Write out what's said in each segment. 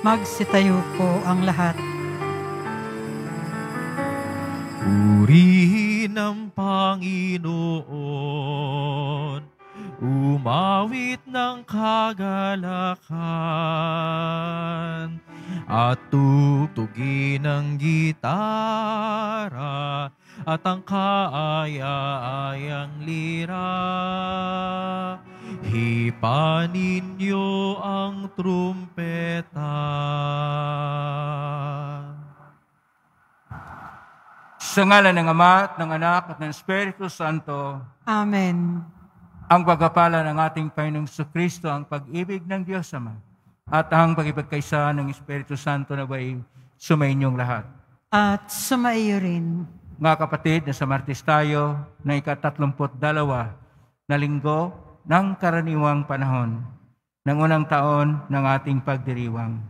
Magsitayo po ang lahat. Purihin ang Panginoon, umawit ng kagalakan at tugtugin ng gitara at ang kaaya-ayang lira. Hipanin niyo ang trumpeta. Sa ngalan ng Ama at ng Anak at ng Espiritu Santo. Amen. Ang pagpapala ng ating Panginoong Kristo, ang pag-ibig ng Diyos Ama at ang pagipagkaisa ng Espiritu Santo na ba'y sumainyong lahat. At sumaiyo rin. Mga kapatid, nasa Martes tayo na ikatatlumpot dalawa na linggo ng karaniwang panahon ng unang taon ng ating pagdiriwang.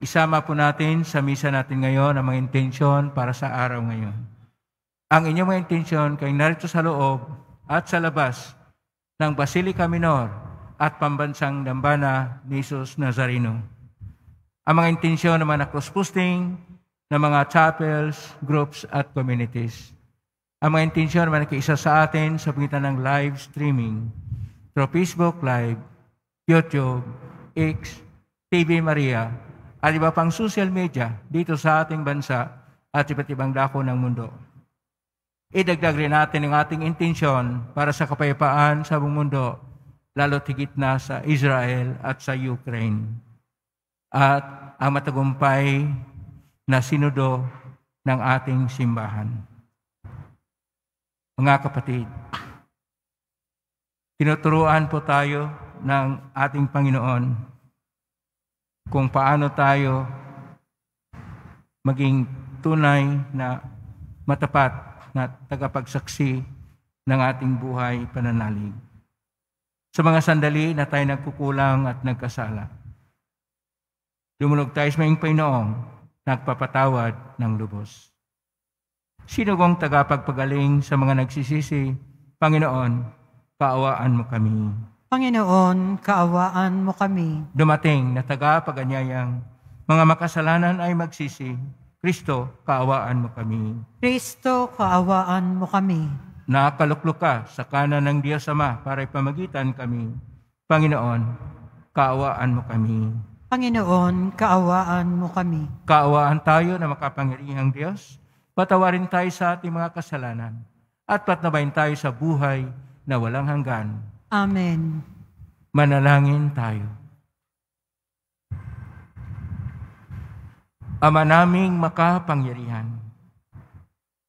Isama po natin sa misa natin ngayon ang mga intensyon para sa araw ngayon. Ang inyong mga intensyon kay narito sa loob at sa labas ng Basilica Minor at pambansang dambana ni Jesus Nazareno. Ang mga intensyon ng na cross-posting, ng mga chapels, groups at communities. Ang mga intensyon naman kaisa sa atin sa pagitan ng live streaming through Facebook Live, YouTube, X, TV Maria, at iba pang social media dito sa ating bansa at iba't ibang dako ng mundo. Idagdag rin natin ang ating intensyon para sa kapayapaan sa buong mundo lalo tigit na sa Israel at sa Ukraine. At ang matagumpay na sinudo ng ating simbahan. Mga kapatid, tinuturuan po tayo ng ating Panginoon kung paano tayo maging tunay na matapat na tagapagsaksi ng ating buhay pananalig sa mga sandali na tayo nagkukulang at nagkasala. Dumulog tayo sa maying Panginoong nagpapatawad ng lubos. Sino kong tagapagpagaling sa mga nagsisisi? Panginoon, kaawaan mo kami. Panginoon, kaawaan mo kami. Dumating na tagapaganyayang, mga makasalanan ay magsisi. Kristo, kaawaan mo kami. Kristo, kaawaan mo kami nakaluklok ka sa kanan ng Diyos Ama para ipamagitan kami. Panginoon, kaawaan mo kami. Panginoon, kaawaan mo kami. Kaawaan tayo na makapangyarihang Diyos. Patawarin tayo sa ating mga kasalanan at patnabayin tayo sa buhay na walang hanggan. Amen. Manalangin tayo. Ama naming makapangyarihan,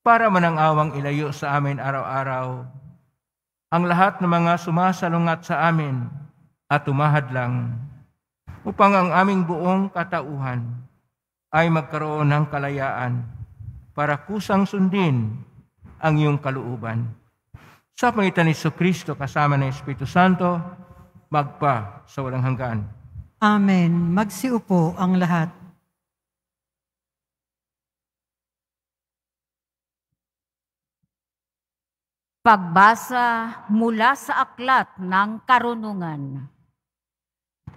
para manangawang ilayo sa amin araw-araw ang lahat ng mga sumasalungat sa amin at tumahad lang upang ang aming buong katauhan ay magkaroon ng kalayaan para kusang sundin ang iyong kalooban. Sa pangitan ni Kristo kasama ng Espiritu Santo, magpa sa walang hanggan. Amen. Magsiupo ang lahat. Pagbasa mula sa aklat ng karunungan.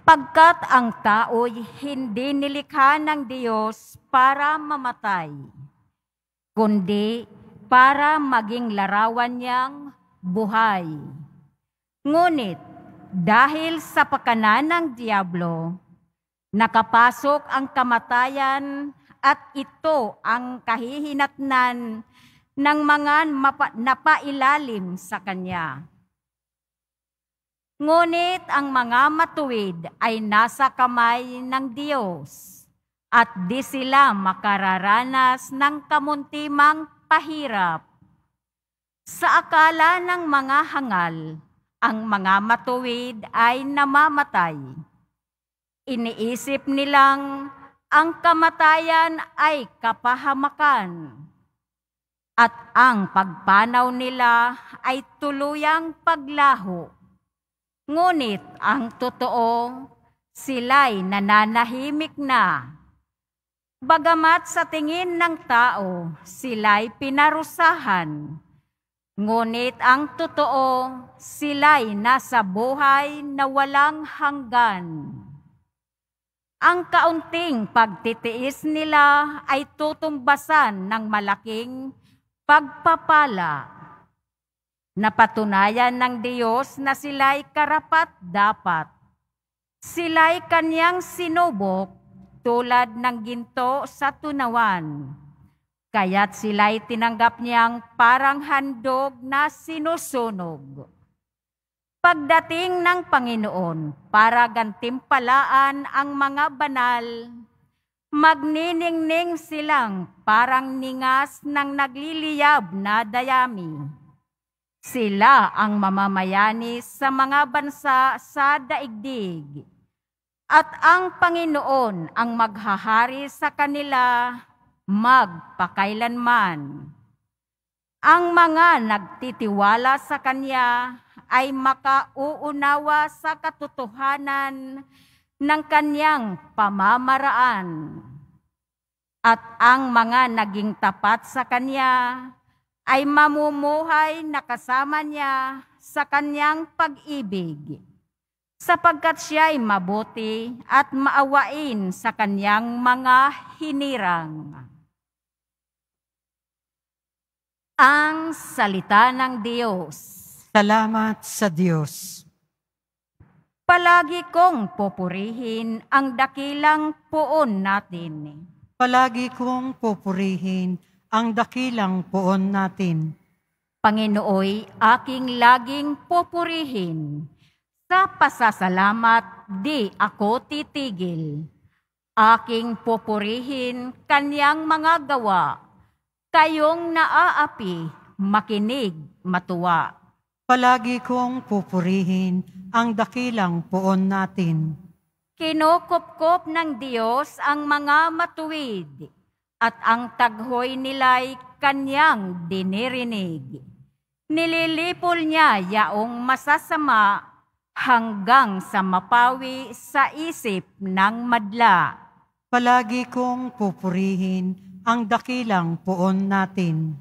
Pagkat ang tao'y hindi nilikha ng Diyos para mamatay, kundi para maging larawan niyang buhay. Ngunit dahil sa pakanan ng Diablo, nakapasok ang kamatayan at ito ang kahihinatnan ng mga napailalim sa Kanya. Ngunit ang mga matuwid ay nasa kamay ng Diyos at di sila makararanas ng kamuntimang pahirap. Sa akala ng mga hangal, ang mga matuwid ay namamatay. Iniisip nilang ang kamatayan ay kapahamakan at ang pagpanaw nila ay tuluyang paglaho. Ngunit ang totoo, sila'y nananahimik na. Bagamat sa tingin ng tao, sila'y pinarusahan. Ngunit ang totoo, sila'y nasa buhay na walang hanggan. Ang kaunting pagtitiis nila ay tutumbasan ng malaking pagpapala. Napatunayan ng Diyos na sila'y karapat dapat. Sila'y kanyang sinubok tulad ng ginto sa tunawan. Kaya't sila'y tinanggap niyang parang handog na sinusunog. Pagdating ng Panginoon para gantimpalaan ang mga banal Magniningning silang parang ningas ng nagliliyab na dayami. Sila ang mamamayani sa mga bansa sa daigdig. At ang Panginoon ang maghahari sa kanila magpakailanman. Ang mga nagtitiwala sa Kanya ay makauunawa sa katotohanan ng kanyang pamamaraan. At ang mga naging tapat sa kanya ay mamumuhay na kasama niya sa kanyang pag-ibig, sapagkat siya ay mabuti at maawain sa kanyang mga hinirang. Ang Salita ng Diyos. Salamat sa Diyos. Palagi kong pupurihin ang dakilang puon natin. Palagi kong pupurihin ang dakilang puon natin. Panginooy, aking laging pupurihin. Sa pasasalamat, di ako titigil. Aking pupurihin kanyang mga gawa. Kayong naaapi, makinig, matuwa Palagi kong pupurihin ang dakilang poon natin. Kinukupkop ng Diyos ang mga matuwid, at ang taghoy nila'y kanyang dinirinig. Nililipol niya yaong masasama hanggang sa mapawi sa isip ng madla. Palagi kong pupurihin ang dakilang poon natin.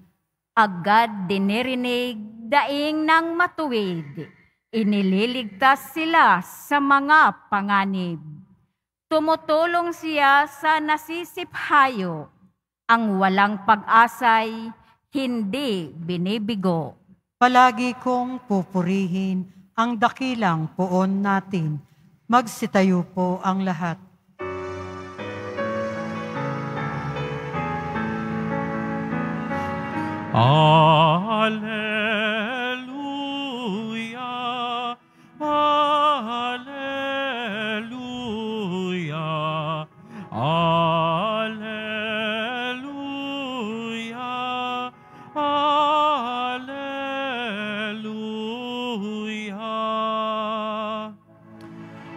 Agad dinirinig daing ng matuwid. Inililigtas sila sa mga panganib. Tumutulong siya sa nasisiphayo. Ang walang pag-asay, hindi binibigo. Palagi kong pupurihin ang dakilang puon natin. Magsitayo po ang lahat. Alleluia.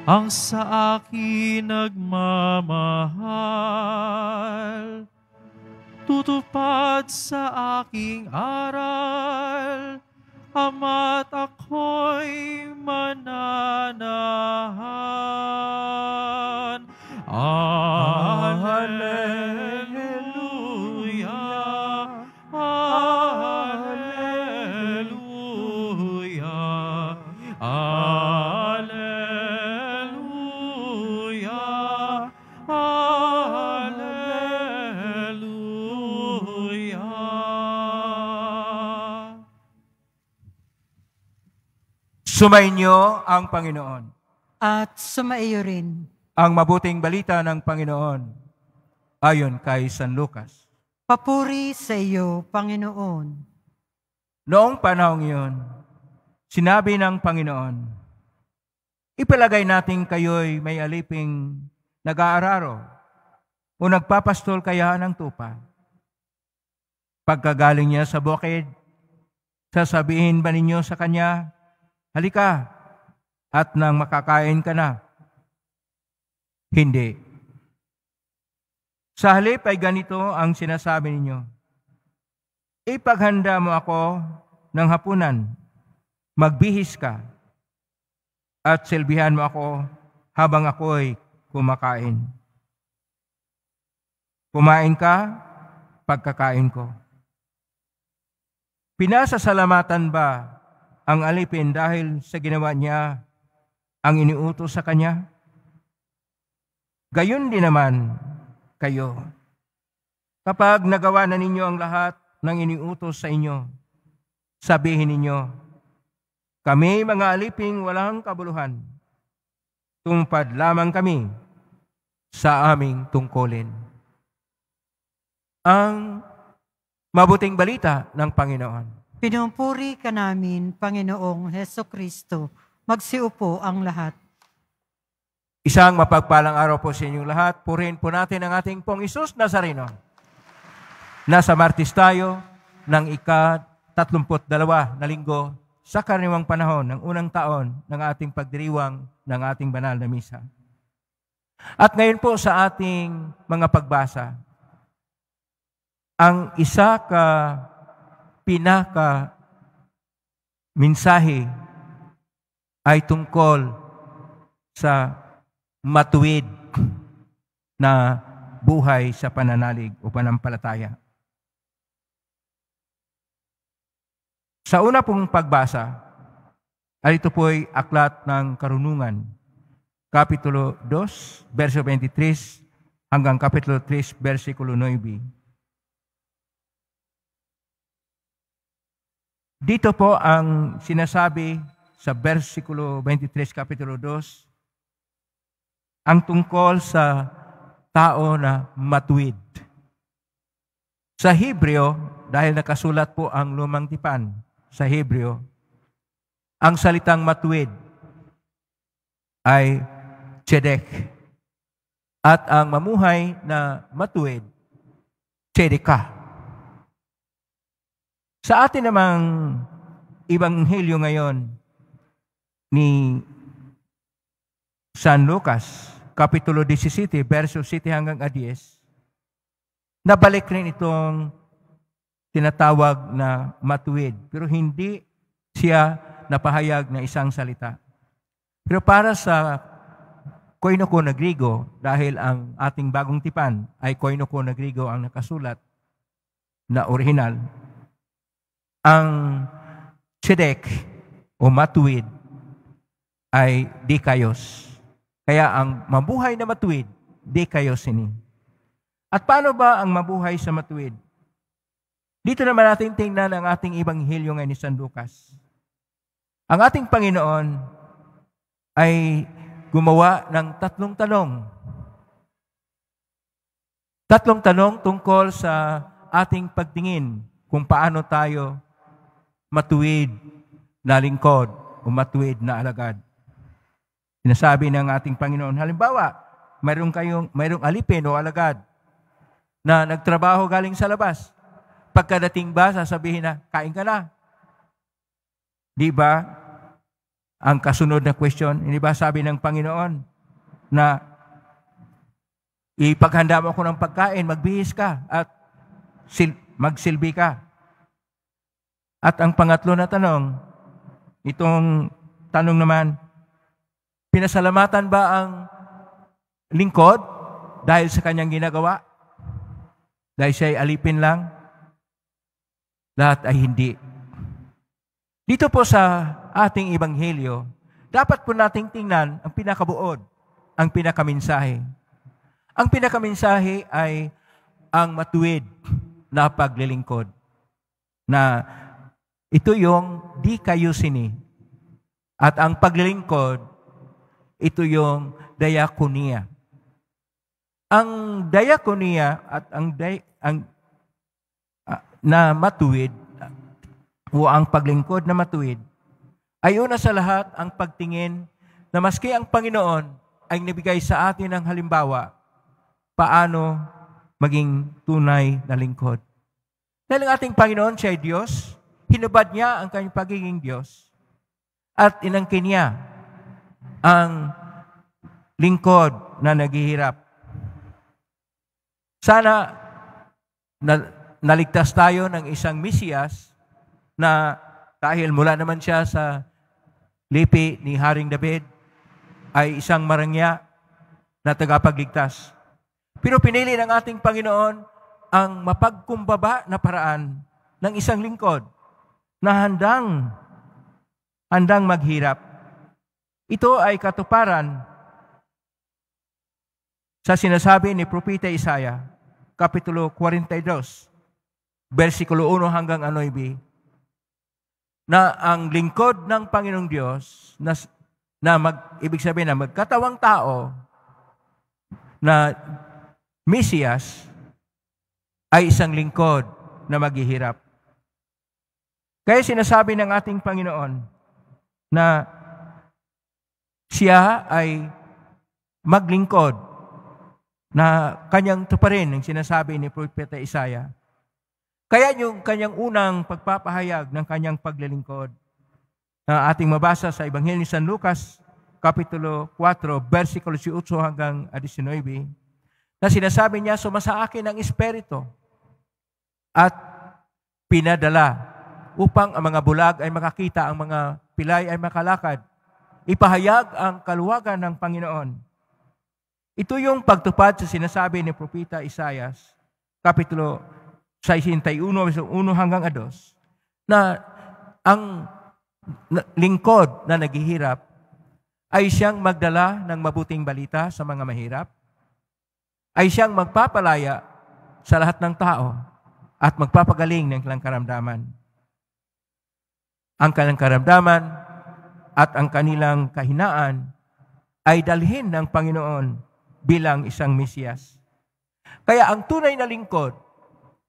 ang sa akin nagmamahal. Tutupad sa aking aral, Ama't ako'y mananahan. Amen. Sumainyo ang Panginoon. At sumaiyo rin. Ang mabuting balita ng Panginoon ayon kay San Lucas. Papuri sa iyo, Panginoon. Noong panahong iyon, sinabi ng Panginoon, Ipalagay natin kayo'y may aliping nag-aararo o nagpapastol kaya ng tupa. Pagkagaling niya sa bukid, sasabihin ba ninyo sa kanya, halika, at nang makakain ka na. Hindi. Sa halip ay ganito ang sinasabi ninyo. Ipaghanda mo ako ng hapunan, magbihis ka, at silbihan mo ako habang ako'y kumakain. Kumain ka, pagkakain ko. Pinasasalamatan ba ang alipin dahil sa ginawa niya ang iniutos sa kanya? Gayon din naman kayo. Kapag nagawa na ninyo ang lahat ng iniutos sa inyo, sabihin ninyo, kami mga aliping walang kabuluhan, Tumpad lamang kami sa aming tungkulin. Ang mabuting balita ng Panginoon. Pinupuri ka namin, Panginoong Heso Kristo. Magsiupo ang lahat. Isang mapagpalang araw po sa inyong lahat. Purihin po natin ang ating pong Isus Nazareno. Nasa Martis tayo ng ika-32 na linggo sa karaniwang panahon ng unang taon ng ating pagdiriwang ng ating banal na misa. At ngayon po sa ating mga pagbasa, ang isa ka pinaka mensahe ay tungkol sa matuwid na buhay sa pananalig o panampalataya. Sa una pong pagbasa, ay ito po ay aklat ng karunungan, Kapitulo 2, verso 23 hanggang Kapitulo 3, versikulo 9. Dito po ang sinasabi sa versikulo 23, kapitulo 2, ang tungkol sa tao na matuwid. Sa Hebreo, dahil nakasulat po ang lumang tipan sa Hebreo, ang salitang matuwid ay tzedek. At ang mamuhay na matuwid, tzedekah. Sa atin namang ebanghelyo ngayon ni San Lucas, Kapitulo 17, verso 7 hanggang 10, nabalik rin itong tinatawag na matuwid, pero hindi siya napahayag na isang salita. Pero para sa koinoko na Grigo, dahil ang ating bagong tipan ay koinoko na Grigo ang nakasulat na orihinal, ang tzedek o matuwid ay di kayos. Kaya ang mabuhay na matuwid, di kayos ini. At paano ba ang mabuhay sa matuwid? Dito naman natin tingnan ang ating ibanghilyo ngayon ni San Lucas. Ang ating Panginoon ay gumawa ng tatlong tanong. Tatlong tanong tungkol sa ating pagtingin kung paano tayo matuwid na lingkod o matuwid na alagad. Sinasabi ng ating Panginoon, halimbawa, mayroong, kayong, mayroong alipin o alagad na nagtrabaho galing sa labas. Pagkadating ba, sasabihin na, kain ka na. Di ba? Ang kasunod na question, hindi ba sabi ng Panginoon na ipaghanda mo ako ng pagkain, magbihis ka at sil- magsilbi ka. At ang pangatlo na tanong, itong tanong naman, pinasalamatan ba ang lingkod dahil sa kanyang ginagawa? Dahil siya ay alipin lang? Lahat ay hindi. Dito po sa ating ebanghelyo, dapat po nating tingnan ang pinakabuod, ang pinakaminsahe. Ang pinakaminsahe ay ang matuwid na paglilingkod na ito yung di sini. At ang paglingkod, ito yung diakonia. Ang diakonia at ang, di, ang uh, na matuwid o ang paglingkod na matuwid ay una sa lahat ang pagtingin na maski ang Panginoon ay nabigay sa atin ang halimbawa paano maging tunay na lingkod. Dahil ang ating Panginoon, siya ay Diyos, hinubad niya ang kanyang pagiging Diyos at inangkin niya ang lingkod na naghihirap. Sana na, naligtas tayo ng isang Mesiyas na dahil mula naman siya sa lipi ni Haring David ay isang marangya na tagapagligtas. Pero pinili ng ating Panginoon ang mapagkumbaba na paraan ng isang lingkod na handang handang maghirap. Ito ay katuparan sa sinasabi ni Propeta Isaiah, Kapitulo 42, versikulo 1 hanggang 9, na ang lingkod ng Panginoong Diyos, na, na mag, ibig sabihin na magkatawang tao, na Mesias ay isang lingkod na maghihirap. Kaya sinasabi ng ating Panginoon na siya ay maglingkod na kanyang tuparin ang sinasabi ni Propeta Isaiah. Kaya yung kanyang unang pagpapahayag ng kanyang paglilingkod na ating mabasa sa Ebanghelyo ni San Lucas, Kapitulo 4, versikulo 18 hanggang 19, na sinasabi niya, sumasa akin ang Espiritu at pinadala upang ang mga bulag ay makakita, ang mga pilay ay makalakad. Ipahayag ang kaluwagan ng Panginoon. Ito yung pagtupad sa sinasabi ni Propeta Isayas, Kapitulo 61, hanggang 2, na ang lingkod na naghihirap ay siyang magdala ng mabuting balita sa mga mahirap, ay siyang magpapalaya sa lahat ng tao at magpapagaling ng karamdaman ang kanilang karamdaman at ang kanilang kahinaan ay dalhin ng Panginoon bilang isang Mesiyas. Kaya ang tunay na lingkod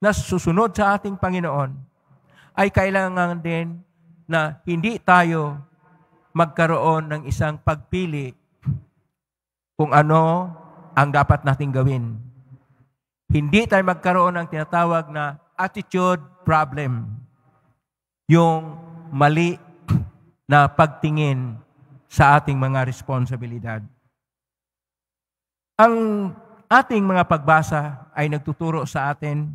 na susunod sa ating Panginoon ay kailangan din na hindi tayo magkaroon ng isang pagpili kung ano ang dapat nating gawin. Hindi tayo magkaroon ng tinatawag na attitude problem. Yung mali na pagtingin sa ating mga responsibilidad. Ang ating mga pagbasa ay nagtuturo sa atin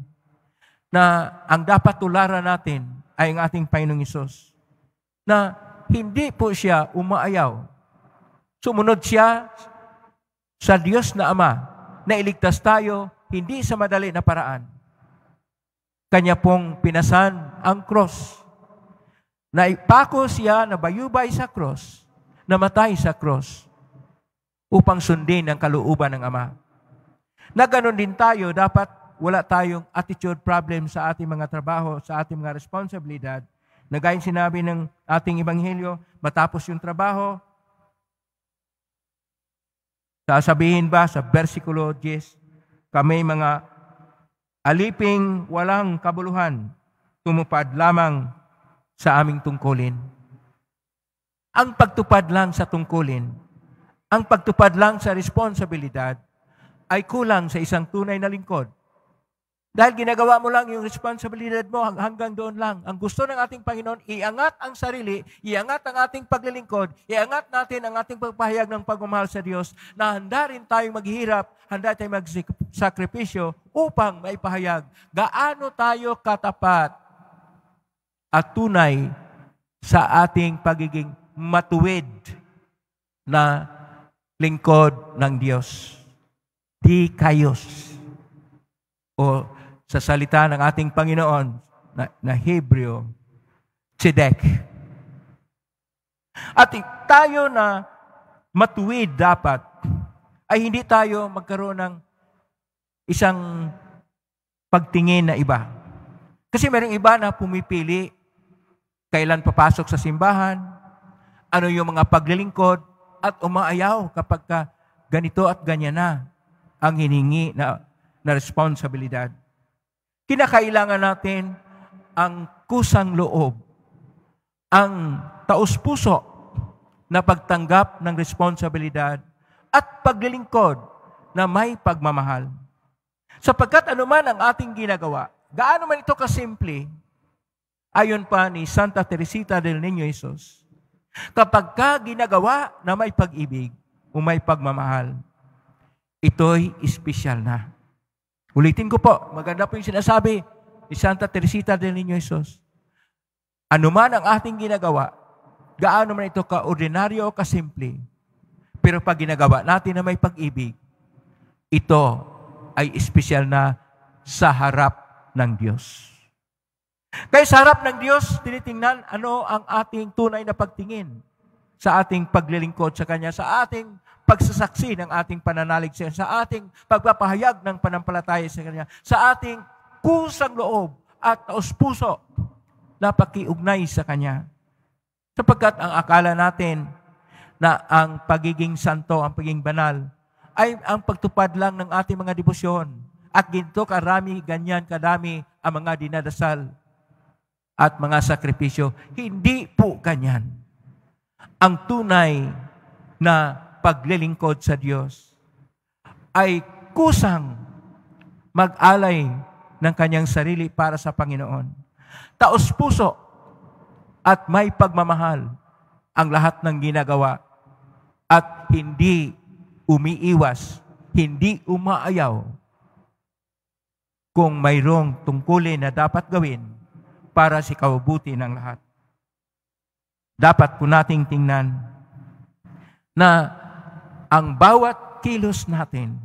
na ang dapat tularan natin ay ang ating Panginoong Isos. Na hindi po siya umaayaw. Sumunod siya sa Diyos na Ama na iligtas tayo hindi sa madali na paraan. Kanya pong pinasan ang cross na ipako siya na bayubay sa cross, namatay sa cross, upang sundin ang kalooban ng Ama. Na ganun din tayo, dapat wala tayong attitude problem sa ating mga trabaho, sa ating mga responsibilidad, na gayon sinabi ng ating Ebanghelyo, matapos yung trabaho, sasabihin ba sa versikulo 10, kami mga aliping walang kabuluhan, tumupad lamang sa aming tungkulin. Ang pagtupad lang sa tungkulin, ang pagtupad lang sa responsibilidad ay kulang sa isang tunay na lingkod. Dahil ginagawa mo lang yung responsibilidad mo hanggang doon lang. Ang gusto ng ating Panginoon, iangat ang sarili, iangat ang ating paglilingkod, iangat natin ang ating pagpahayag ng pagmamahal sa Diyos na handa rin tayong maghirap, handa tayong magsakripisyo upang maipahayag gaano tayo katapat at tunay sa ating pagiging matuwid na lingkod ng Diyos. Di kayos. O sa salita ng ating Panginoon na, na Hebreo, tzedek. At tayo na matuwid dapat ay hindi tayo magkaroon ng isang pagtingin na iba. Kasi merong iba na pumipili kailan papasok sa simbahan, ano yung mga paglilingkod, at umaayaw kapag ka ganito at ganyan na ang hiningi na, na responsibilidad. Kinakailangan natin ang kusang loob, ang taus-puso na pagtanggap ng responsibilidad at paglilingkod na may pagmamahal. Sapagkat anuman ang ating ginagawa, gaano man ito kasimple, Ayon pa ni Santa Teresita del Niño Jesus, kapag ka ginagawa na may pag-ibig o may pagmamahal, ito'y espesyal na. Ulitin ko po, maganda po yung sinasabi ni Santa Teresita del Niño Jesus. Ano man ang ating ginagawa, gaano man ito kaordinaryo o kasimple, pero pag ginagawa natin na may pag-ibig, ito ay espesyal na sa harap ng Diyos. Kaya sa harap ng Diyos, tinitingnan ano ang ating tunay na pagtingin sa ating paglilingkod sa Kanya, sa ating pagsasaksi ng ating pananalig sa sa ating pagpapahayag ng panampalataya sa Kanya, sa ating kusang loob at taos puso na pakiugnay sa Kanya. Sapagkat ang akala natin na ang pagiging santo, ang pagiging banal, ay ang pagtupad lang ng ating mga debosyon. At ginto karami, ganyan kadami ang mga dinadasal at mga sakripisyo. Hindi po ganyan. Ang tunay na paglilingkod sa Diyos ay kusang mag-alay ng kanyang sarili para sa Panginoon. Taos puso at may pagmamahal ang lahat ng ginagawa at hindi umiiwas, hindi umaayaw kung mayroong tungkulin na dapat gawin para sa si kabubuti ng lahat. Dapat po nating tingnan na ang bawat kilos natin,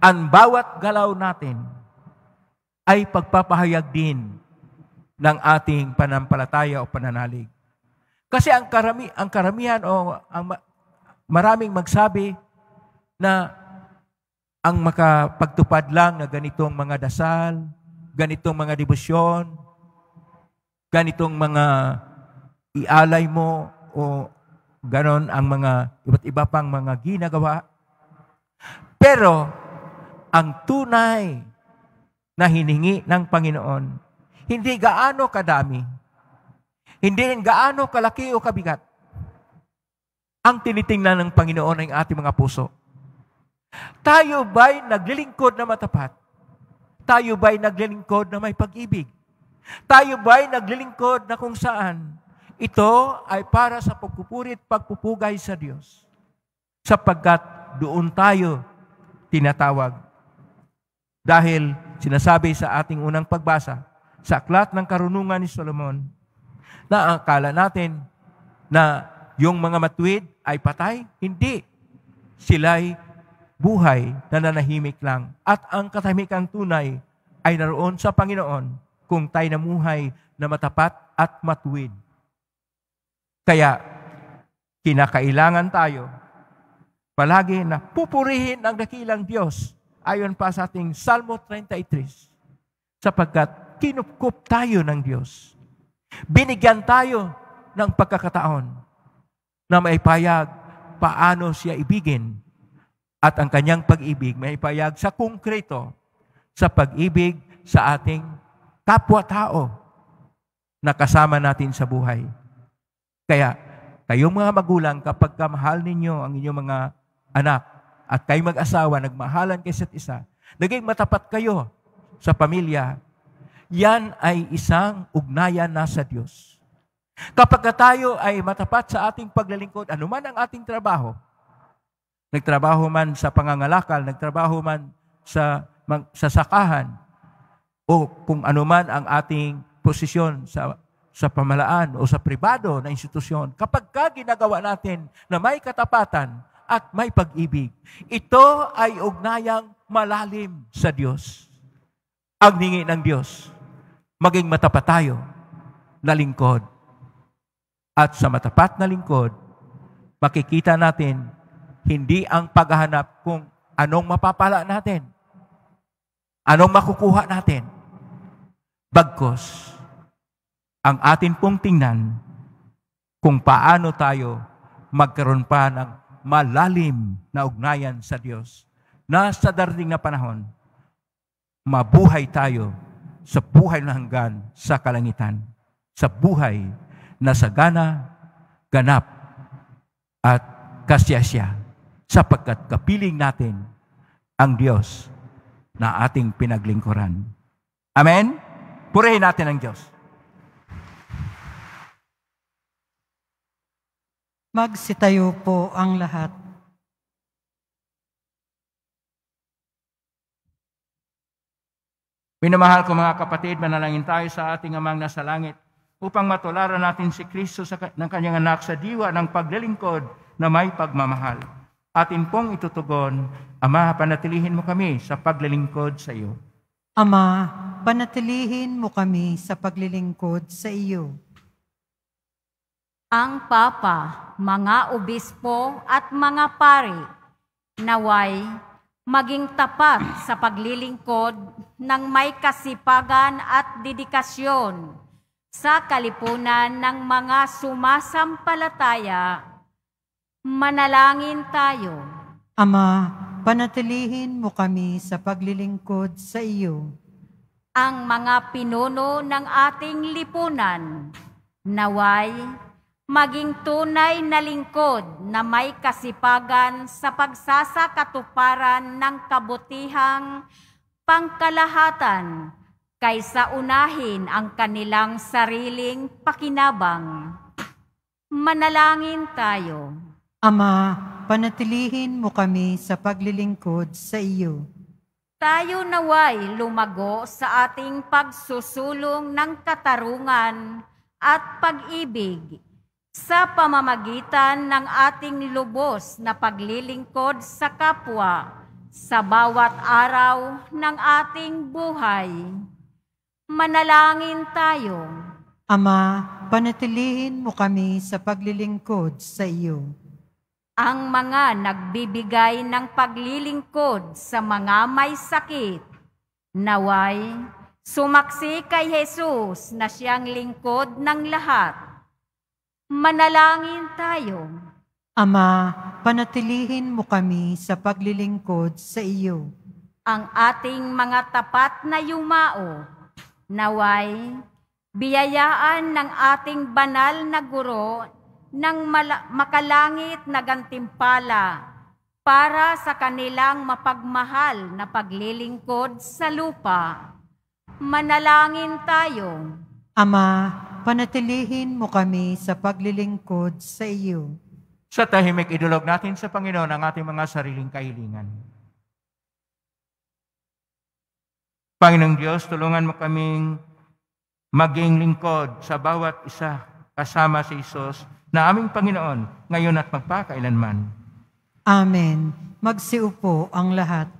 ang bawat galaw natin, ay pagpapahayag din ng ating panampalataya o pananalig. Kasi ang, karami, ang karamihan o ang maraming magsabi na ang makapagtupad lang na ganitong mga dasal, ganitong mga debosyon, ganitong mga ialay mo o ganon ang mga iba't iba pang mga ginagawa. Pero, ang tunay na hiningi ng Panginoon, hindi gaano kadami, hindi gaano kalaki o kabigat. Ang tinitingnan ng Panginoon ay ating mga puso. Tayo ba'y naglilingkod na matapat? Tayo ba'y naglilingkod na may pag-ibig? Tayo ba'y naglilingkod na kung saan? Ito ay para sa pagpupuri at pagpupugay sa Diyos. Sapagkat doon tayo tinatawag. Dahil sinasabi sa ating unang pagbasa, sa aklat ng karunungan ni Solomon, na akala natin na yung mga matuwid ay patay? Hindi. Sila'y buhay na nanahimik lang. At ang katahimikang tunay ay naroon sa Panginoon kung tayo namuhay na matapat at matuwid. Kaya, kinakailangan tayo palagi na pupurihin ang dakilang Diyos ayon pa sa ating Salmo 33 sapagkat kinupkup tayo ng Diyos. Binigyan tayo ng pagkakataon na may payag paano siya ibigin at ang kanyang pag-ibig may payag sa konkreto sa pag-ibig sa ating kapwa-tao na kasama natin sa buhay. Kaya, kayong mga magulang, kapag kamahal ninyo ang inyong mga anak at kayo mag-asawa, nagmahalan kayo isa, naging matapat kayo sa pamilya, yan ay isang ugnayan na sa Diyos. Kapag tayo ay matapat sa ating paglilingkod, anuman ang ating trabaho, nagtrabaho man sa pangangalakal, nagtrabaho man sa, mag, sa sakahan, o kung anuman ang ating posisyon sa sa pamalaan o sa pribado na institusyon, kapag ka ginagawa natin na may katapatan at may pag-ibig, ito ay ugnayang malalim sa Diyos. Ang hingi ng Diyos, maging matapat tayo na lingkod. At sa matapat na lingkod, makikita natin hindi ang paghahanap kung anong mapapala natin, Anong makukuha natin? Bagkos, ang atin pong tingnan kung paano tayo magkaroon pa ng malalim na ugnayan sa Diyos na sa darating na panahon, mabuhay tayo sa buhay na hanggan sa kalangitan, sa buhay na sagana, ganap, at kasyasya sapagkat kapiling natin ang Diyos na ating pinaglingkuran. Amen? Purihin natin ang Diyos. Magsitayo po ang lahat. Minamahal ko mga kapatid, manalangin tayo sa ating amang nasa langit upang matularan natin si Kristo sa, ng kanyang anak sa diwa ng paglilingkod na may pagmamahal atin pong itutugon, Ama, panatilihin mo kami sa paglilingkod sa iyo. Ama, panatilihin mo kami sa paglilingkod sa iyo. Ang Papa, mga obispo at mga pari, naway maging tapat sa paglilingkod ng may kasipagan at dedikasyon sa kalipunan ng mga sumasampalataya Manalangin tayo. Ama, panatilihin mo kami sa paglilingkod sa iyo. Ang mga pinuno ng ating lipunan, naway, maging tunay na lingkod na may kasipagan sa pagsasakatuparan ng kabutihang pangkalahatan kaysa unahin ang kanilang sariling pakinabang. Manalangin tayo. Ama, panatilihin mo kami sa paglilingkod sa iyo. Tayo naway lumago sa ating pagsusulong ng katarungan at pag-ibig sa pamamagitan ng ating lubos na paglilingkod sa kapwa sa bawat araw ng ating buhay. Manalangin tayo. Ama, panatilihin mo kami sa paglilingkod sa iyo ang mga nagbibigay ng paglilingkod sa mga may sakit. Naway, sumaksi kay Jesus na siyang lingkod ng lahat. Manalangin tayo. Ama, panatilihin mo kami sa paglilingkod sa iyo. Ang ating mga tapat na yumao, naway, biyayaan ng ating banal na guro ng makalangit na gantimpala para sa kanilang mapagmahal na paglilingkod sa lupa. Manalangin tayo. Ama, panatilihin mo kami sa paglilingkod sa iyo. Sa tahimik, idulog natin sa Panginoon ang ating mga sariling kahilingan. Panginoong Diyos, tulungan mo kaming maging lingkod sa bawat isa kasama si Isos na aming Panginoon ngayon at magpakailanman. Amen. Magsiupo ang lahat.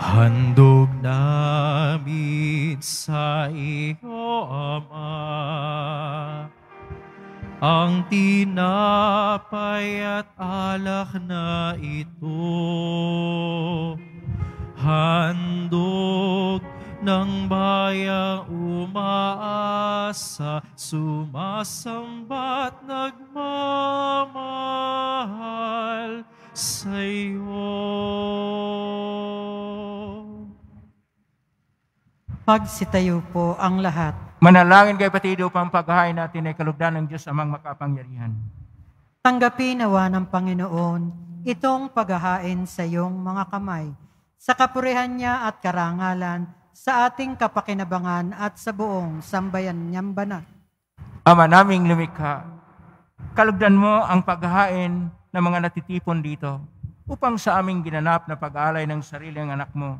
Handog namin sa iyo, Ama ang tinapay at alak na ito. Handog ng bayang umaasa, sumasambat nagmamahal sa iyo. Pagsitayo po ang lahat. Manalangin kay patido upang paghahain natin ay kalugdan ng Diyos amang makapangyarihan. Tanggapin nawa ng Panginoon itong paghahain sa iyong mga kamay sa kapurihan niya at karangalan sa ating kapakinabangan at sa buong sambayan niyang banat. Ama naming lumikha, kalugdan mo ang paghahain ng mga natitipon dito upang sa aming ginanap na pag-alay ng sariling anak mo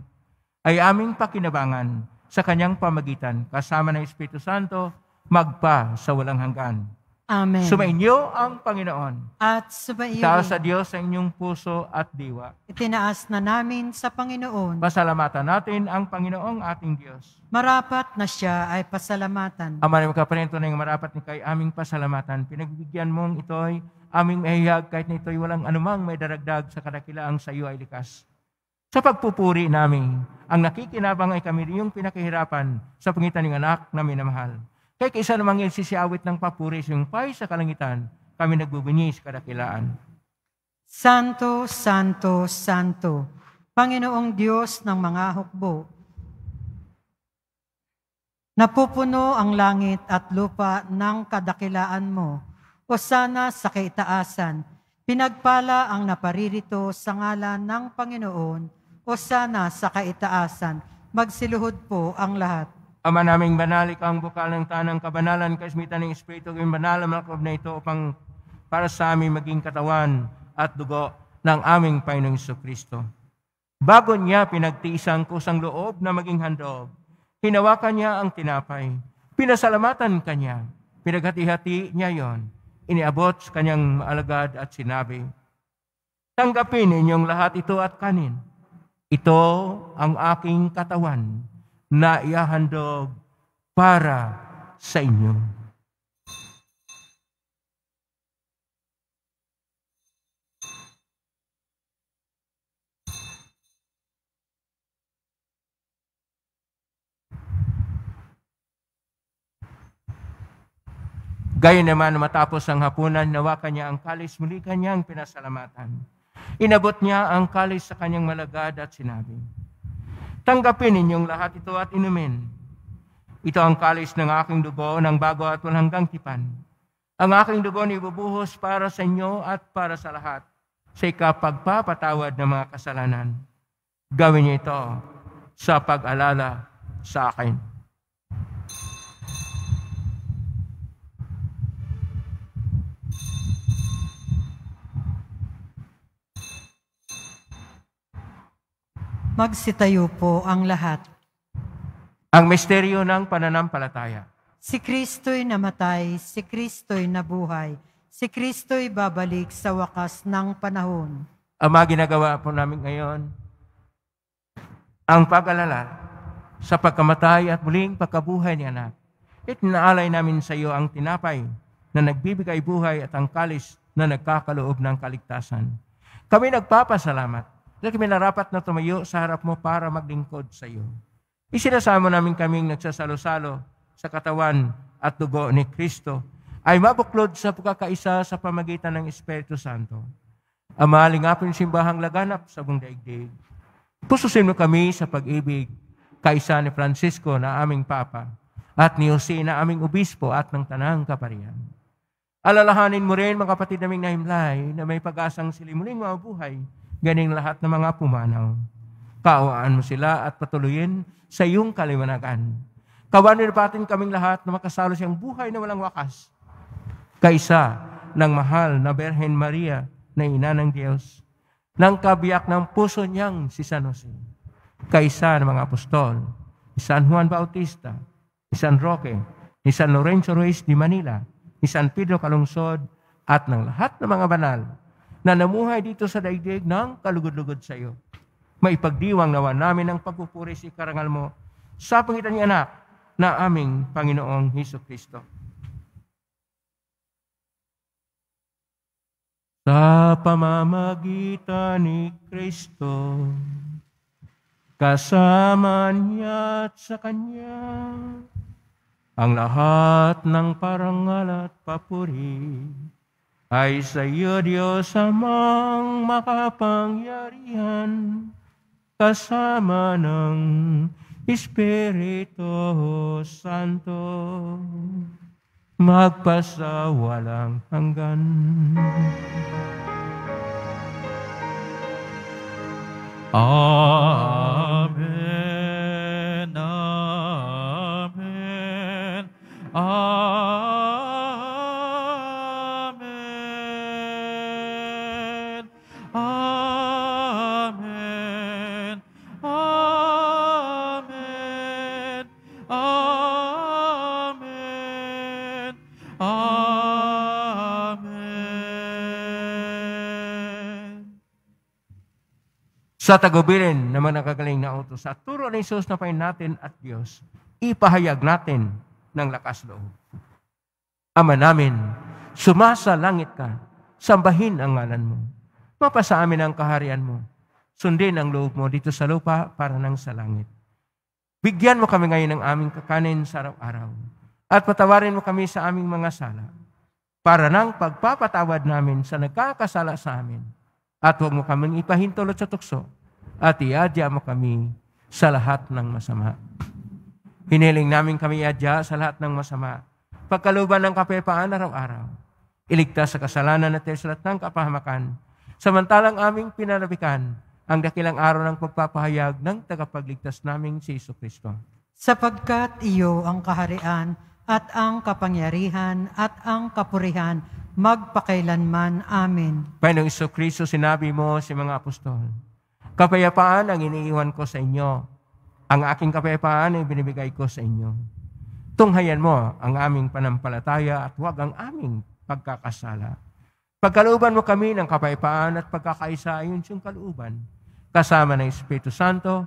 ay aming pakinabangan sa kanyang pamagitan, kasama ng Espiritu Santo, magpa sa walang hanggan. Amen. Sumainyo ang Panginoon. At sumainyo. Itaas sa Diyos ang inyong puso at diwa. Itinaas na namin sa Panginoon. Pasalamatan natin ang Panginoong ating Diyos. Marapat na siya ay pasalamatan. Ama namin kaparento na yung marapat ni kay aming pasalamatan. Pinagbigyan mong ito'y aming mahihag kahit na ito'y walang anumang may daragdag sa kadakilaang sa iyo ay likas. Sa pagpupuri namin, ang nakikinabang ay kami yung pinakahirapan sa pangitan ng anak na minamahal. Kaya kaysa namang sisiawit ng papuri sa iyong pay sa kalangitan, kami nagbubunyi sa kadakilaan. Santo, Santo, Santo, Panginoong Diyos ng mga hukbo, napupuno ang langit at lupa ng kadakilaan mo, o sana sa kaitaasan, pinagpala ang naparirito sa ngalan ng Panginoon Osana sa kaitaasan. Magsiluhod po ang lahat. Ama naming banal, ikaw ang bukal ng tanang kabanalan, kasmitan ng Espiritu, yung banal ang mga na ito upang para sa amin maging katawan at dugo ng aming Panginoong Kristo. Bago niya pinagtiis ang kusang loob na maging handog, hinawakan niya ang tinapay, pinasalamatan kanya, pinaghati-hati niya yon, iniabot sa kanyang maalagad at sinabi, Tanggapin ninyong lahat ito at kanin ito ang aking katawan na iahandog para sa inyo. Gaya naman matapos ang hapunan, nawa kanya ang kalis, muli kanyang pinasalamatan. Inabot niya ang kalis sa kanyang malagad at sinabi, Tanggapin ninyong lahat ito at inumin. Ito ang kalis ng aking dugo ng bago at walang hanggang tipan. Ang aking dugo ni ibubuhos para sa inyo at para sa lahat sa ikapagpapatawad ng mga kasalanan. Gawin niyo ito sa pag-alala sa akin. Magsitayo po ang lahat. Ang misteryo ng pananampalataya. Si Kristo'y namatay, si Kristo'y nabuhay, si Kristo'y babalik sa wakas ng panahon. Ama, ginagawa po namin ngayon, ang pag-alala sa pagkamatay at muling pagkabuhay ni anak. Itinaalay namin sa iyo ang tinapay na nagbibigay buhay at ang kalis na nagkakaloob ng kaligtasan. Kami nagpapasalamat na kami narapat na tumayo sa harap mo para maglingkod sa iyo. Isinasamo namin kaming nagsasalo-salo sa katawan at dugo ni Kristo ay mabuklod sa pagkakaisa sa pamagitan ng Espiritu Santo. Amaling apin simbahang laganap sa buong daigdig. Pususin mo kami sa pag-ibig kaisa ni Francisco na aming Papa at ni Jose na aming Obispo at ng Tanang Kaparian. Alalahanin mo rin mga kapatid naming nahimlay na may pag-asang sila muling mabuhay ganing lahat ng mga pumanaw. Kaawaan mo sila at patuloyin sa iyong kaliwanagan. Kawanin patin kaming lahat na makasalo siyang buhay na walang wakas. Kaisa ng mahal na Berhen Maria na ina ng Diyos, ng kabiyak ng puso niyang si San Jose. Kaisa ng mga apostol, ni San Juan Bautista, ni San Roque, ni San Lorenzo Ruiz di Manila, ni San Pedro Calungsod, at ng lahat ng mga banal na namuhay dito sa daigdig ng kalugod-lugod sa iyo. May Maipagdiwang nawa namin ang pagpupuri si karangal mo sa pangitan ni anak na aming Panginoong Heso Kristo. Sa pamamagitan ni Kristo, kasama niya at sa Kanya, ang lahat ng parangal at papuri, ay sa iyo Diyos amang makapangyarihan kasama ng Espiritu Santo magpasawalang hanggan. Amen, Amen, Amen. Amen. Sa tagubilin naman nakagaling na utos, sa turo ni Jesus na pain natin at Diyos, ipahayag natin ng lakas loob. Ama namin, sumasa langit ka, sambahin ang ngalan mo. Mapasa amin ang kaharian mo. Sundin ang loob mo dito sa lupa para nang sa langit. Bigyan mo kami ngayon ng aming kakanin sa araw-araw at patawarin mo kami sa aming mga sala para nang pagpapatawad namin sa nagkakasala sa amin. At huwag mo kaming ipahintulot sa tukso at iadya mo kami sa lahat ng masama. Hiniling namin kami iadya sa lahat ng masama. Pagkaluban ng kapepaan araw-araw, iligtas sa kasalanan at lahat ng kapahamakan, samantalang aming pinanabikan ang dakilang araw ng pagpapahayag ng tagapagligtas naming si Iso Kristo. Sapagkat iyo ang kaharian at ang kapangyarihan at ang kapurihan magpakailanman. Amen. Panginoong Iso Kristo, sinabi mo sa si mga apostol, Kapayapaan ang iniiwan ko sa inyo. Ang aking kapayapaan ay binibigay ko sa inyo. Tunghayan mo ang aming panampalataya at huwag ang aming pagkakasala. Pagkaluban mo kami ng kapayapaan at pagkakaisa ayon yung kaluuban, kasama ng Espiritu Santo,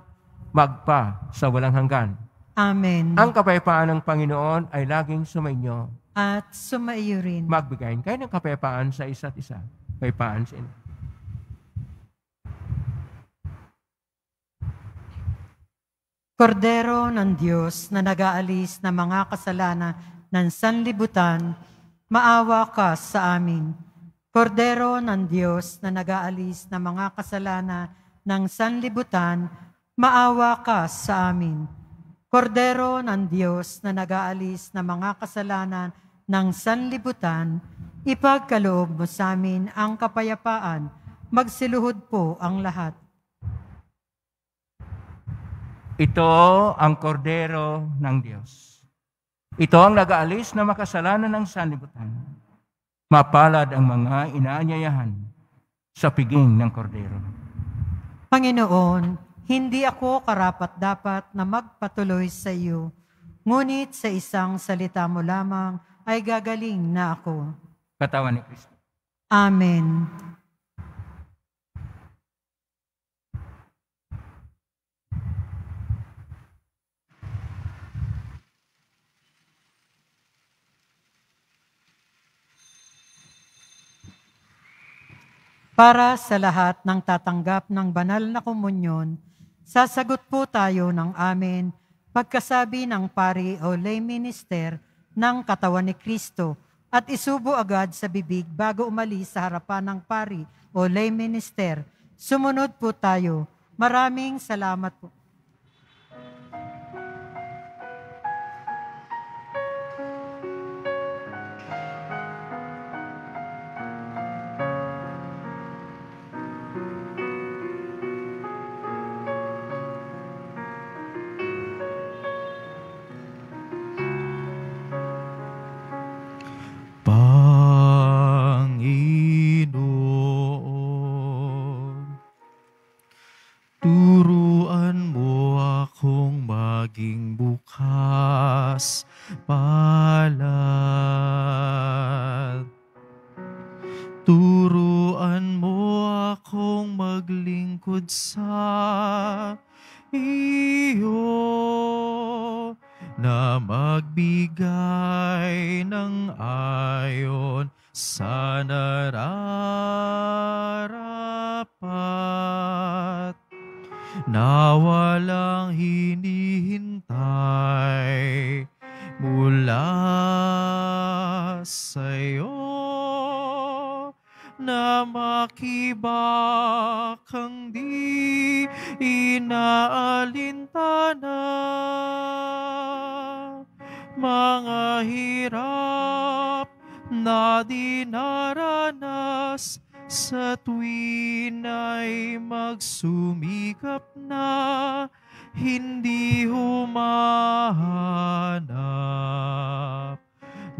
magpa sa walang hanggan. Amen. Ang kapayapaan ng Panginoon ay laging sumainyo. At sumaiyo rin. Magbigayin kayo ng kapayapaan sa isa't isa. Kapayapaan sa inyo. Kordero ng Diyos na nagaalis ng na mga kasalanan ng sanlibutan, maawa ka sa amin. Kordero ng Diyos na nagaalis ng mga kasalanan ng sanlibutan, maawa ka sa amin. Kordero ng Diyos na nagaalis ng mga kasalanan ng sanlibutan, ipagkaloob mo sa amin ang kapayapaan, magsiluhod po ang lahat. Ito ang kordero ng Diyos. Ito ang nagaalis ng makasalanan ng sanlibutan. Mapalad ang mga inaanyayahan sa piging ng kordero. Panginoon, hindi ako karapat-dapat na magpatuloy sa iyo, ngunit sa isang salita mo lamang ay gagaling na ako. Katawan ni Kristo. Amen. Para sa lahat ng tatanggap ng banal na komunyon, Sasagot po tayo ng amin pagkasabi ng pari o lay minister ng katawan ni Kristo at isubo agad sa bibig bago umalis sa harapan ng pari o lay minister. Sumunod po tayo. Maraming salamat po. sa tuwin ay magsumikap na hindi humahanap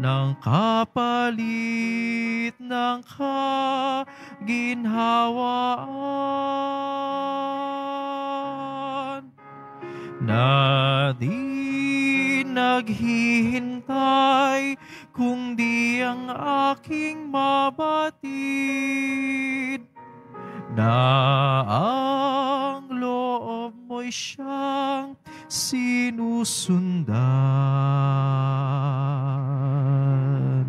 ng kapalit ng kaginhawaan na di naghihintay kung di ang aking mabatid na ang loob mo'y siyang sinusundan.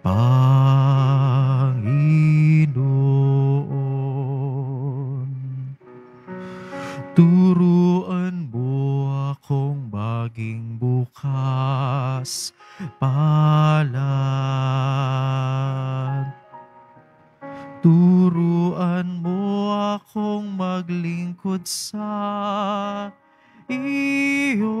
Panginoon, laging bukas palad. Turuan mo akong maglingkod sa iyo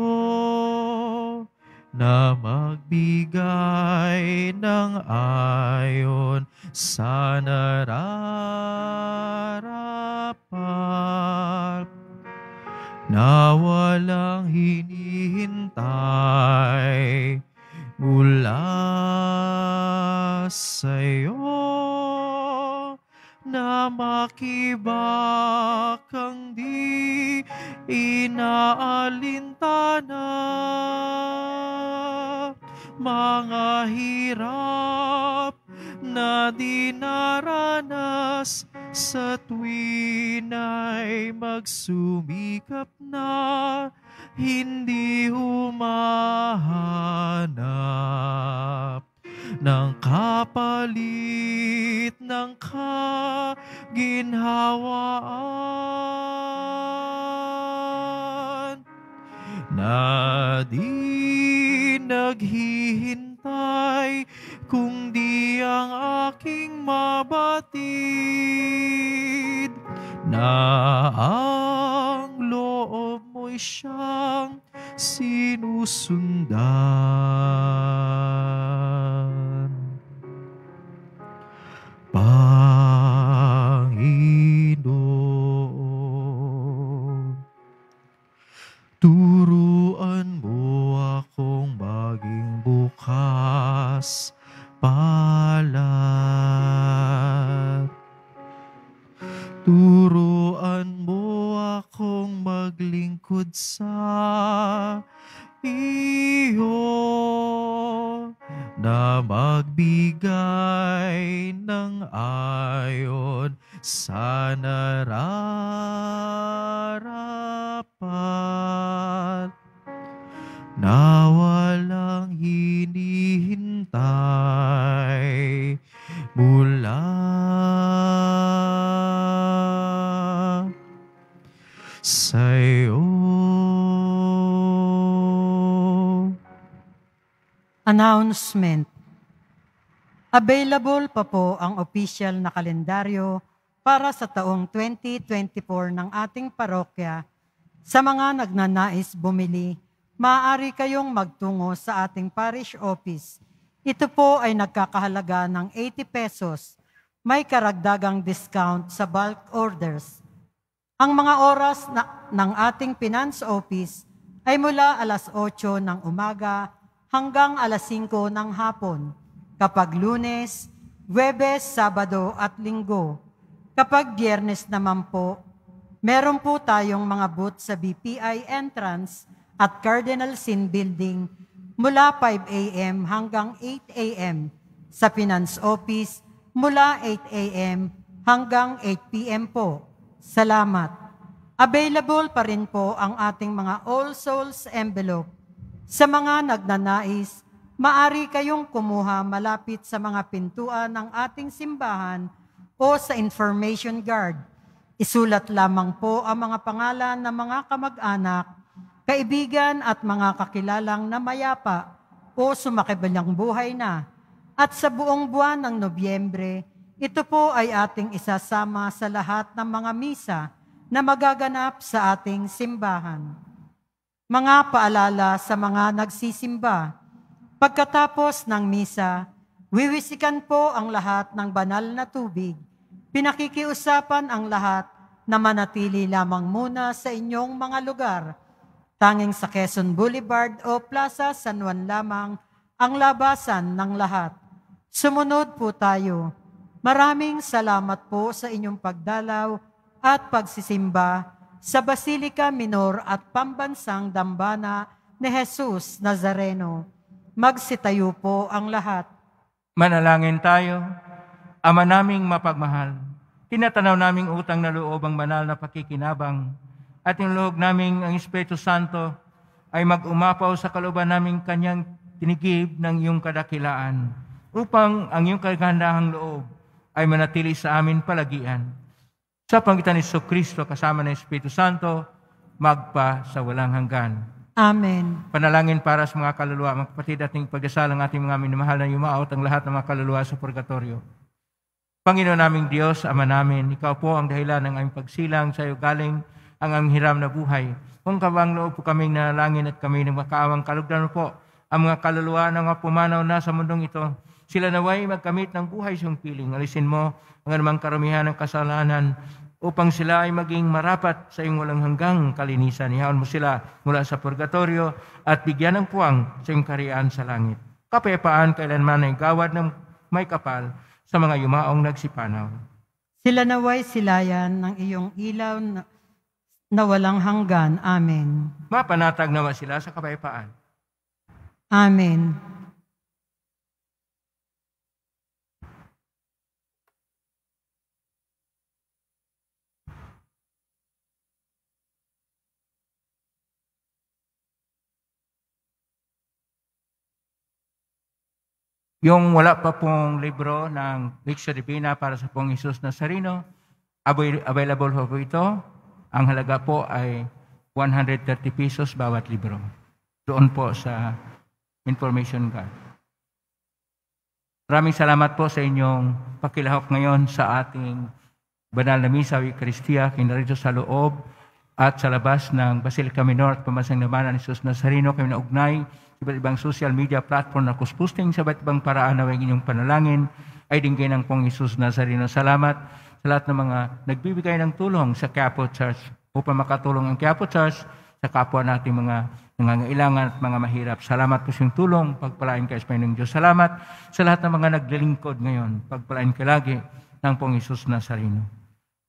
na magbigay ng ayon sa nararapat na walang hinihintay mula sa'yo na makibak ang di inaalintana mga hirap na dinaranas sa tuwin ay magsumikap na hindi humahanap ng kapalit ng kaginhawaan na di naghihinay patay kung di ang aking mabatid na ang loob mo'y siyang sinusundan. Panginoon bukas palad. Turuan mo akong maglingkod sa iyo na magbigay ng ayon sa nararapat na Announcement. Available pa po ang official na kalendaryo para sa taong 2024 ng ating parokya. Sa mga nagnanais bumili, maaari kayong magtungo sa ating parish office. Ito po ay nagkakahalaga ng 80 pesos. May karagdagang discount sa bulk orders. Ang mga oras na, ng ating finance office ay mula alas 8 ng umaga hanggang alas 5 ng hapon. Kapag lunes, Webes, Sabado at Linggo. Kapag biyernes naman po, meron po tayong mga booth sa BPI entrance at Cardinal Sin Building mula 5 a.m. hanggang 8 a.m. sa Finance Office mula 8 a.m. hanggang 8 p.m. po. Salamat. Available pa rin po ang ating mga All Souls envelope sa mga nagnanais, maari kayong kumuha malapit sa mga pintuan ng ating simbahan o sa information guard. Isulat lamang po ang mga pangalan ng mga kamag-anak, kaibigan at mga kakilalang na mayapa o sumakibalang buhay na. At sa buong buwan ng Nobyembre, ito po ay ating isasama sa lahat ng mga misa na magaganap sa ating simbahan mga paalala sa mga nagsisimba. Pagkatapos ng misa, wiwisikan po ang lahat ng banal na tubig. Pinakikiusapan ang lahat na manatili lamang muna sa inyong mga lugar. Tanging sa Quezon Boulevard o Plaza San Juan lamang ang labasan ng lahat. Sumunod po tayo. Maraming salamat po sa inyong pagdalaw at pagsisimba sa Basilica Minor at Pambansang Dambana ni Jesus Nazareno. Magsitayo po ang lahat. Manalangin tayo. Ama naming mapagmahal, tinatanaw naming utang na loob ang banal na pakikinabang at yung loob naming ang Espiritu Santo ay mag-umapaw sa kalooban naming kanyang tinigib ng iyong kadakilaan upang ang iyong kagandahang loob ay manatili sa amin palagian sa pangitan ni Kristo kasama ng Espiritu Santo, magpa sa walang hanggan. Amen. Panalangin para sa mga kaluluwa, mga kapatid, ating pagdasal ang ating mga minamahal na yumaot ang lahat ng mga kaluluwa sa purgatorio. Panginoon naming Diyos, Ama namin, Ikaw po ang dahilan ng aming pagsilang, sa iyo galing ang aming hiram na buhay. Kung kabang loob po kaming nalangin at kami ng makaawang kalugdan po, ang mga kaluluwa na mga pumanaw na sa mundong ito, sila naway magkamit ng buhay sumpiling. Alisin mo ang anumang karamihan ng kasalanan upang sila ay maging marapat sa iyong walang hanggang kalinisan. Ihaon mo sila mula sa purgatorio at bigyan ng puwang sa iyong karian sa langit. Kapepaan kailanman ay gawad ng may kapal sa mga yumaong nagsipanaw. Sila naway silayan ng iyong ilaw na, na walang hanggan. Amen. Mapanatag naman sila sa kapayapaan. Amen. Yung wala pa pong libro ng Dictionary Divina para sa pong Isus Nazarino, available ho po ito. Ang halaga po ay 130 pesos bawat libro. Doon po sa information card. Maraming salamat po sa inyong pakilahok ngayon sa ating banal na misa o Kristiya kinarito sa loob at sa labas ng Basilica Minor at Pamasang Namanan ni Jesus Nazareno kami naugnay iba't ibang social media platform na kusposting sa iba't ibang paraan na ang inyong panalangin ay dinggin ng Pong Isus Nazareno. Salamat sa lahat ng mga nagbibigay ng tulong sa Quiapo Church upang makatulong ang Quiapo Church sa kapwa nating mga nangangailangan at mga mahirap. Salamat po sa iyong tulong. Pagpalain kayo sa Panginoong Diyos. Salamat sa lahat ng mga naglilingkod ngayon. Pagpalain ka lagi ng Pong Isus Nazareno.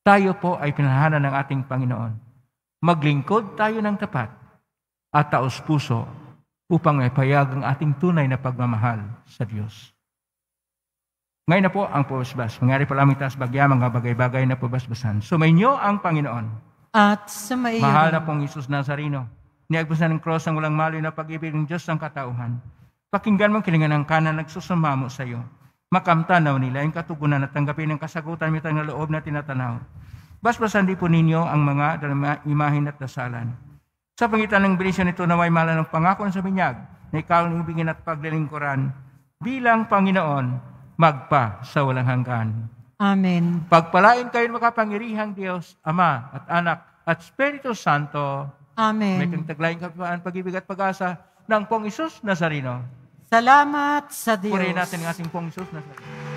Tayo po ay pinahana ng ating Panginoon. Maglingkod tayo ng tapat at taos puso upang ipayag ang ating tunay na pagmamahal sa Diyos. Ngayon na po ang pubasbas. Mangyari pa lamang taas bagya, mga bagay-bagay na pubasbasan. Sumainyo ang Panginoon. At sumainyo. Mahal na pong Isus Nazarino. Niagbasan ng cross ang walang maloy na pag-ibig ng Diyos ng katauhan. Pakinggan mo kilingan ng kanan nagsusumamo sa iyo. Makamtanaw nila ang katugunan at tanggapin ang kasagutan mitang na loob na tinatanaw. Basbasan di po ninyo ang mga imahin at dasalan sa pangitan ng bilisyon nito na may malalang pangako sa binyag na ikaw ang ibigin at paglilingkuran bilang Panginoon magpa sa walang hanggan. Amen. Pagpalain kayo ng makapangirihang Diyos, Ama at Anak at Espiritu Santo. Amen. May taglayin kapipaan, pag-ibig at pag-asa ng Pong Isus Nazarino. Salamat sa Diyos. Purihin natin ang ating Pong Isus Nazarino.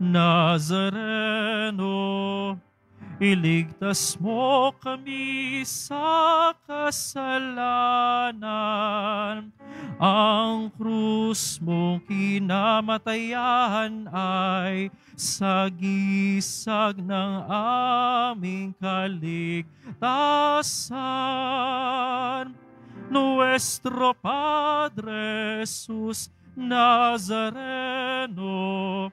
Nazareno, iligtas mo kami sa kasalanan. Ang krus mong kinamatayan ay sa sagisag ng aming kaligtasan. Nuestro Padre Jesus Nazareno,